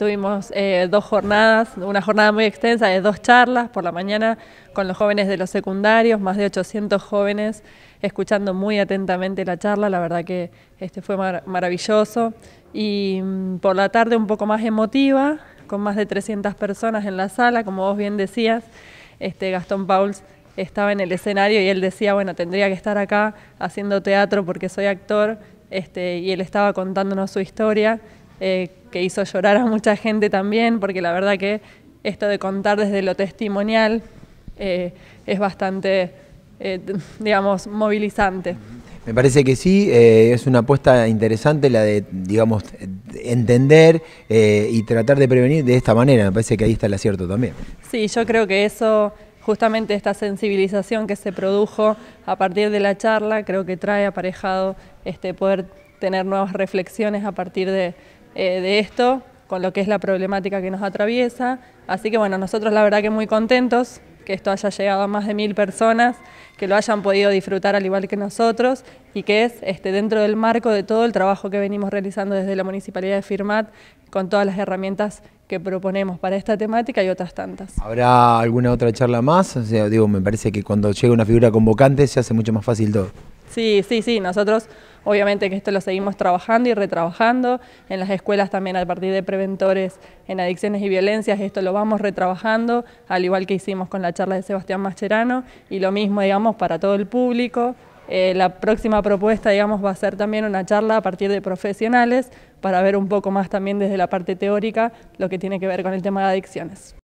Tuvimos eh, dos jornadas, una jornada muy extensa de dos charlas por la mañana con los jóvenes de los secundarios, más de 800 jóvenes escuchando muy atentamente la charla, la verdad que este fue maravilloso. Y mm, por la tarde un poco más emotiva, con más de 300 personas en la sala, como vos bien decías, este, Gastón Pauls estaba en el escenario y él decía, bueno, tendría que estar acá haciendo teatro porque soy actor, este, y él estaba contándonos su historia eh, que hizo llorar a mucha gente también, porque la verdad que esto de contar desde lo testimonial eh, es bastante, eh, digamos, movilizante. Me parece que sí, es una apuesta interesante la de, digamos, entender y tratar de prevenir de esta manera. Me parece que ahí está el acierto también. Sí, yo creo que eso, justamente esta sensibilización que se produjo a partir de la charla, creo que trae aparejado este poder tener nuevas reflexiones a partir de, eh, de esto, con lo que es la problemática que nos atraviesa. Así que bueno, nosotros la verdad que muy contentos que esto haya llegado a más de mil personas, que lo hayan podido disfrutar al igual que nosotros y que es este, dentro del marco de todo el trabajo que venimos realizando desde la Municipalidad de Firmat con todas las herramientas que proponemos para esta temática y otras tantas. ¿Habrá alguna otra charla más? O sea, digo, me parece que cuando llega una figura convocante se hace mucho más fácil todo. Sí, sí, sí, nosotros obviamente que esto lo seguimos trabajando y retrabajando, en las escuelas también a partir de preventores en adicciones y violencias, esto lo vamos retrabajando, al igual que hicimos con la charla de Sebastián Mascherano, y lo mismo digamos para todo el público, eh, la próxima propuesta, digamos, va a ser también una charla a partir de profesionales para ver un poco más también desde la parte teórica lo que tiene que ver con el tema de adicciones.